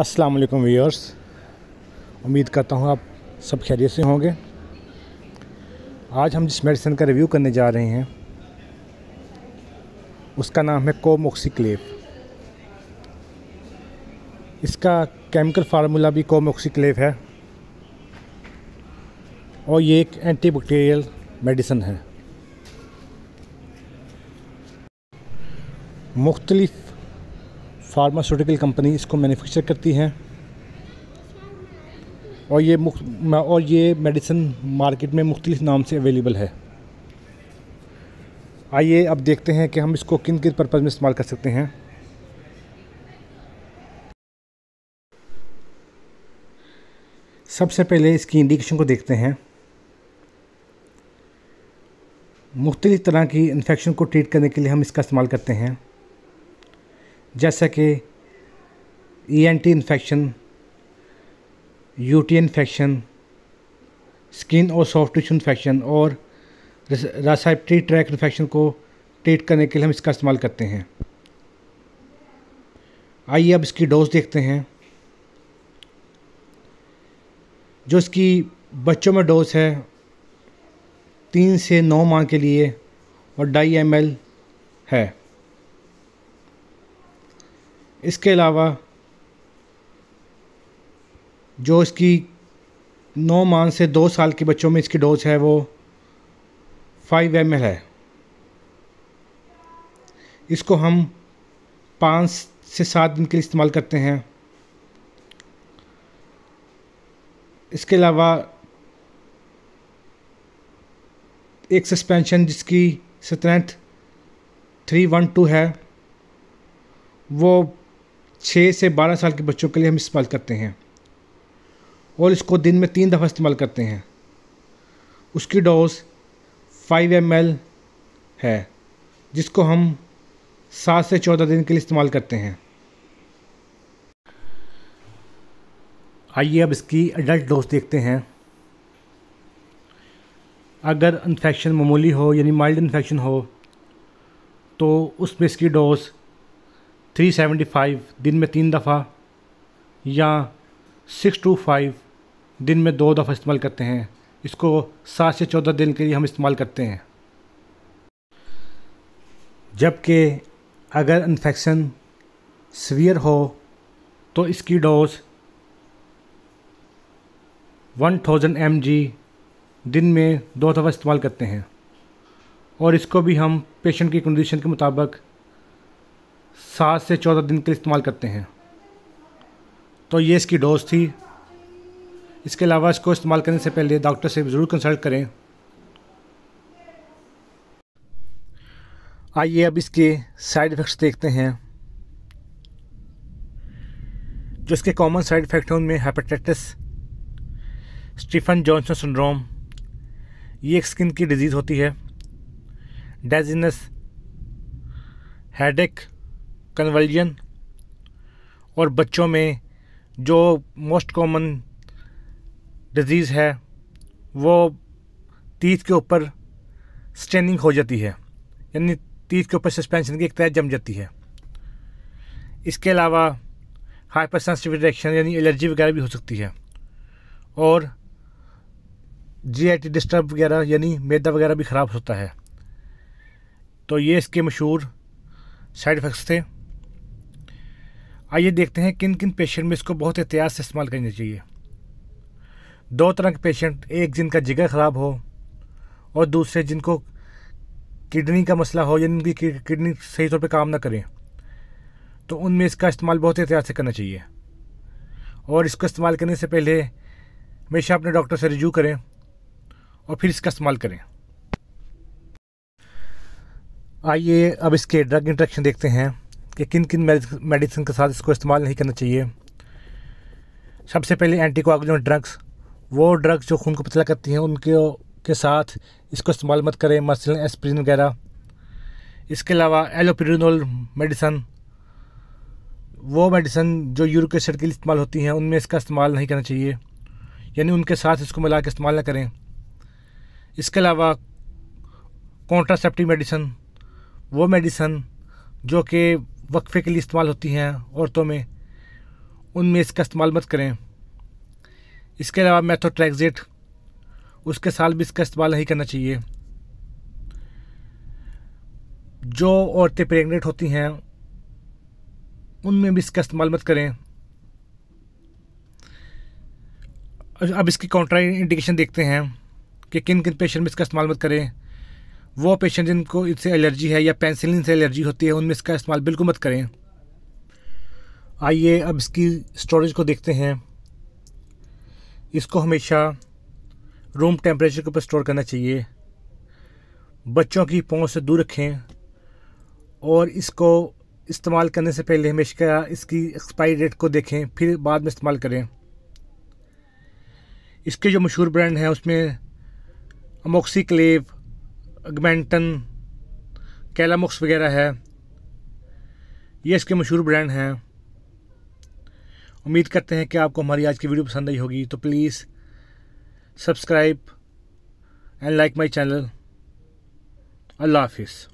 अस्सलाम वालेकुम व्यूअर्स उम्मीद करता हूँ आप सब खैरियत से होंगे आज हम जिस मेडिसिन का रिव्यू करने जा रहे हैं उसका नाम है कोमोक्सिक्लेव इसका केमिकल फार्मूला भी कोमोक्सिक्लेव है और ये एक एंटीबैक्टीरियल मेडिसन है मुख्तलिफ़ फार्मास्यूटिकल कंपनी इसको मैन्युफैक्चर करती हैं और ये मुख और ये मेडिसिन मार्केट में मुख्तलि नाम से अवेलेबल है आइए अब देखते हैं कि हम इसको किन किन पर्पज़ में इस्तेमाल कर सकते हैं सबसे पहले इसकी इंडिकेशन को देखते हैं मुख्तलिफ़ तरह की इन्फेक्शन को ट्रीट करने के लिए हम इसका इस्तेमाल करते हैं जैसे कि E N T infection U T infection skin और सॉफ्ट टिश्यू इन्फेक्शन और रासाइप्टी ट्रैक इन्फेक्शन को ट्रीट करने के लिए हम इसका इस्तेमाल करते हैं आइए अब इसकी डोज देखते हैं जो इसकी बच्चों में डोज है तीन से नौ माह के लिए और ढाई एम है इसके अलावा जो इसकी नौ माह से दो साल के बच्चों में इसकी डोज है वो फाइव एम है इसको हम पाँच से सात दिन के लिए इस्तेमाल करते हैं इसके अलावा एक सस्पेंशन जिसकी स्ट्रेंथ थ्री वन टू है वो छः से बारह साल के बच्चों के लिए हम इस्तेमाल करते हैं और इसको दिन में तीन दफ़ा इस्तेमाल करते हैं उसकी डोज फाइव एम है जिसको हम सात से चौदह दिन के लिए इस्तेमाल करते हैं आइए अब इसकी अडल्ट डोज देखते हैं अगर इन्फेक्शन मामूली हो यानी माइल्ड इन्फेक्शन हो तो उसमें इसकी डोज 375 दिन में तीन दफ़ा या 625 दिन में दो दफ़ा इस्तेमाल करते हैं इसको सात से चौदह दिन के लिए हम इस्तेमाल करते हैं जबकि अगर इन्फेक्शन सीवियर हो तो इसकी डोज 1000 थाउजेंड दिन में दो दफ़ा इस्तेमाल करते हैं और इसको भी हम पेशेंट की कंडीशन के मुताबिक सात से चौदह दिन के लिए इस्तेमाल करते हैं तो ये इसकी डोज थी इसके अलावा इसको इस्तेमाल करने से पहले डॉक्टर से ज़रूर कंसल्ट करें आइए अब इसके साइड इफ़ेक्ट्स देखते हैं जो इसके कॉमन साइड इफ़ेक्ट हैं उनमें हेपेटाइटिस स्टीफन जॉनसन सिंड्रोम ये एक स्किन की डिजीज़ होती है डेजीनस हेडेक कन्वर्जन और बच्चों में जो मोस्ट कॉमन डिज़ीज़ है वो तीत के ऊपर स्टेनिंग हो जाती है यानी तीत के ऊपर सस्पेंशन की एक तहत जम जाती है इसके अलावा हाइपर सेंसिटिव रिएक्शन यानी एलर्जी वगैरह भी हो सकती है और जी आई टी डिस्टर्ब वगैरह यानी मैदा वगैरह भी ख़राब होता है तो ये इसके मशहूर साइड इफ़ेक्ट्स थे आइए देखते हैं किन किन पेशेंट में इसको बहुत एहतियात से इस्तेमाल करना चाहिए दो तरह के पेशेंट एक जिनका जिगर ख़राब हो और दूसरे जिनको किडनी का मसला हो या जिनकी किडनी सही तौर पे काम ना करें तो उनमें इसका इस्तेमाल बहुत एहतियात से करना चाहिए और इसको इस्तेमाल करने से पहले हमेशा अपने डॉक्टर से रिजू करें और फिर इसका इस्तेमाल करें आइए अब इसके ड्रग इंट्रेक्शन देखते हैं कि किन किन मेडिसिन के साथ इसको इस्तेमाल नहीं करना चाहिए सबसे पहले एंटीकोगुलेंट ड्रग्स वो ड्रग्स जो खून को पतला करती हैं उनके के साथ इसको इस्तेमाल मत करें मसल एस्प्रिन वगैरह इसके अलावा एलोपिरिनोल मेडिसन वो मेडिसन जो यूरिक एसिड के लिए इस्तेमाल होती हैं उनमें इसका इस्तेमाल नहीं करना चाहिए यानी उनके साथ इसको मिला के इस्तेमाल ना करें इसके अलावा कॉन्ट्रासेप्टिव मेडिसन वो मेडिसन जो कि वक्फे के लिए इस्तेमाल होती हैं औरतों में उनमें इसका इस्तेमाल मत करें इसके अलावा मैथोट्रैक्जेट उसके साल भी इसका इस्तेमाल नहीं करना चाहिए जो औरतें प्रेग्नेंट होती हैं उनमें भी इसका इस्तेमाल मत करें अब इसकी कॉन्ट्रा इंडिकेशन देखते हैं कि किन किन पेशेंट में इसका इस्तेमाल मत करें वो पेशेंट जिनको इससे एलर्जी है या पेंसिलिन से एलर्जी होती है उनमें इसका इस्तेमाल बिल्कुल मत करें आइए अब इसकी स्टोरेज को देखते हैं इसको हमेशा रूम टेम्परेचर के ऊपर स्टोर करना चाहिए बच्चों की पहुंच से दूर रखें और इसको इस्तेमाल करने से पहले हमेशा इसकी एक्सपायरी डेट को देखें फिर बाद में इस्तेमाल करें इसके जो मशहूर ब्रांड हैं उसमें अमोक्सी क्लेव अगमेंटन कैलामुक्स वगैरह है ये इसके मशहूर ब्रांड हैं उम्मीद करते हैं कि आपको हमारी आज की वीडियो पसंद आई होगी तो please subscribe and like my channel अल्लाह हाफिज़